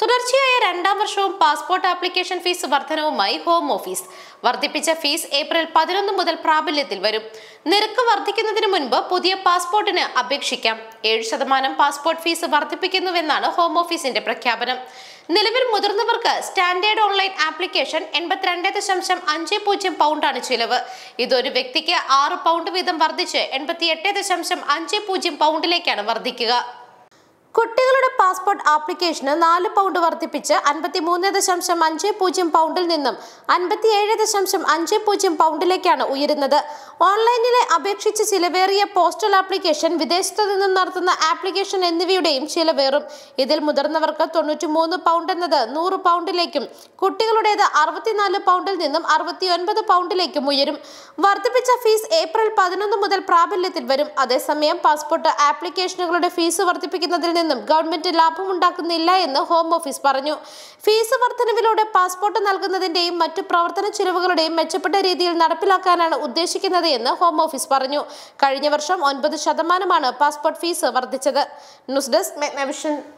തുടർച്ചയായ രണ്ടാം വർഷവും പാസ്പോർട്ട് ആപ്ലിക്കേഷൻ ഫീസ് വർധനവുമായി ഹോം ഓഫീസ് വർദ്ധിപ്പിച്ച ഫീസ് ഏപ്രിൽ പതിനൊന്ന് മുതൽ പ്രാബല്യത്തിൽ വരും നിരക്ക് വർദ്ധിക്കുന്നതിന് മുൻപ് പുതിയ പാസ്പോർട്ടിന് അപേക്ഷിക്കാം ഏഴ് ശതമാനം പാസ്പോർട്ട് ഫീസ് വർദ്ധിപ്പിക്കുന്നുവെന്നാണ് ഹോം ഓഫീസിന്റെ പ്രഖ്യാപനം നിലവിൽ മുതിർന്നവർക്ക് സ്റ്റാൻഡേർഡ് ഓൺലൈൻ ആപ്ലിക്കേഷൻ എൺപത്തിരണ്ട് ദശാംശം അഞ്ച് പൂജ്യം പൗണ്ടാണ് ചിലവ് ഇതൊരു വ്യക്തിക്ക് ആറ് പൗണ്ട് വീതം വർദ്ധിച്ച് എട്ട് ദശാംശം അഞ്ച് പൂജ്യം പൗണ്ടിലേക്കാണ് വർദ്ധിക്കുക പാസ്പോർട്ട് ആപ്ലിക്കേഷന് നാല് പൗണ്ട് വർദ്ധിപ്പിച്ച് അൻപത്തി മൂന്ന് ദശാംശം അഞ്ച് പൂജ്യം പൗണ്ടിൽ നിന്നും ഏഴ് ദശാംശം അഞ്ച് പൂജ്യം പൗണ്ടിലേക്കാണ് ഉയരുന്നത് ഓൺലൈനിലെ അപേക്ഷിച്ച് ചിലവേറിയ പോസ്റ്റൽ ആപ്ലിക്കേഷൻ വിദേശത്തു നിന്നും നടത്തുന്ന ആപ്ലിക്കേഷൻ എന്നിവയുടെയും ചിലവേറും ഇതിൽ മുതിർന്നവർക്ക് തൊണ്ണൂറ്റി മൂന്ന് പൗണ്ട് എന്നത് നൂറ് പൗണ്ടിലേക്കും കുട്ടികളുടേത് അറുപത്തിനാല് പൗണ്ടിൽ നിന്നും അറുപത്തി ഒൻപത് പൗണ്ടിലേക്കും ഉയരും വർദ്ധിപ്പിച്ച ഫീസ് ഏപ്രിൽ പതിനൊന്ന് മുതൽ പ്രാബല്യത്തിൽ വരും അതേസമയം പാസ്പോർട്ട് ആപ്ലിക്കേഷനുകളുടെ ഫീസ് വർദ്ധിപ്പിക്കുന്നതിൽ നിന്നും ഗവൺമെന്റ് ലാഭമുണ്ടാക്കുന്നില്ല എന്ന് ഹോം ഓഫീസ് പറഞ്ഞു ഫീസ് വർധനവിലൂടെ പാസ്പോർട്ട് നൽകുന്നതിന്റെയും മറ്റു പ്രവർത്തന ചെലവുകളുടെയും മെച്ചപ്പെട്ട രീതിയിൽ നടപ്പിലാക്കാനാണ് ഉദ്ദേശിക്കുന്നത് എന്ന് ഹോം ഓഫീസ് പറഞ്ഞു കഴിഞ്ഞ വർഷം ഒൻപത് ശതമാനമാണ് പാസ്പോർട്ട് ഫീസ് വർദ്ധിച്ചത് ന്യൂസ് ഡെസ്ക് മെഗ്നവിഷൻ